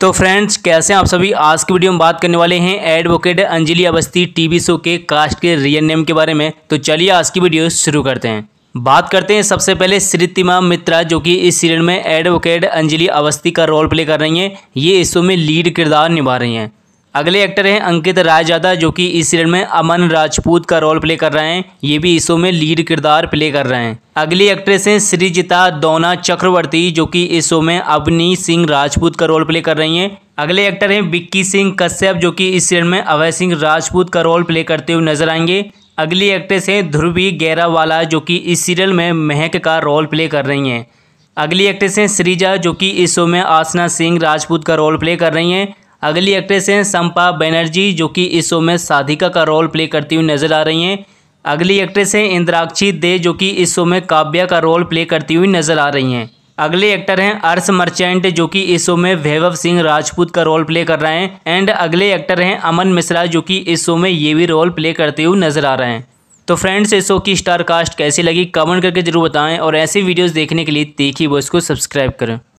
तो फ्रेंड्स कैसे हैं आप सभी आज की वीडियो में बात करने वाले हैं advocate Anjali Awasthi TV show के कास्ट के रियल नेम के बारे में तो चलिए आज की वीडियो शुरू करते हैं बात करते हैं सबसे पहले श्रीतिमा मित्रा जो कि इस सीरियल में एडवोकेट अंजलि अवस्थी का रोल प्ले कर रही हैं ये इस शो में लीड किरदार निभा रही हैं अगले एक्टर हैं अंकित राज यादव जो कि इस सीरियल में अमन राजपूत का रोल प्ले कर रहे हैं ये भी इस शो में लीड किरदार प्ले कर रहे हैं अगली एक्ट्रेस हैं श्रीजिता दोना चक्रवर्ती जो कि इस शो में अवनी सिंह राजपूत का रोल प्ले कर रही हैं अगले एक्टर हैं विक्की सिंह कश्यप जो कि इस सीरियल में अभय सिंह राजपूत का रोल प्ले करते हुए नजर आएंगे अगली एक्ट्रेस हैं ध्रुवी गैरावाला जो कि इस सीरियल में महक का रोल प्ले कर रही हैं अगली एक्ट्रेस हैं श्रीजा जो कि इस शो में आसना सिंह राजपूत का रोल प्ले कर रही हैं अगली एक्ट्रेस हैं संपा बनर्जी जो कि इस शो में साधिका का रोल प्ले करती हुई नजर आ रही हैं अगली एक्ट्रेस हैं इंद्राक्षी दे जो कि इस शो में काव्या का रोल प्ले करती हुई नजर आ रही हैं अगले एक्टर हैं अर्श मर्चेंट जो कि इस शो में वैभव सिंह राजपूत का रोल प्ले कर रहे हैं एंड अगले एक्टर हैं अमन मिश्रा जो कि इस शो में ये भी रोल प्ले करते हुए नजर आ रहे हैं तो फ्रेंड्स इस शो की स्टार कास्ट कैसी लगी कमेंट करके जरूर बताएं और ऐसी वीडियोस देखने के लिए देखी वो इसको सब्सक्राइब करें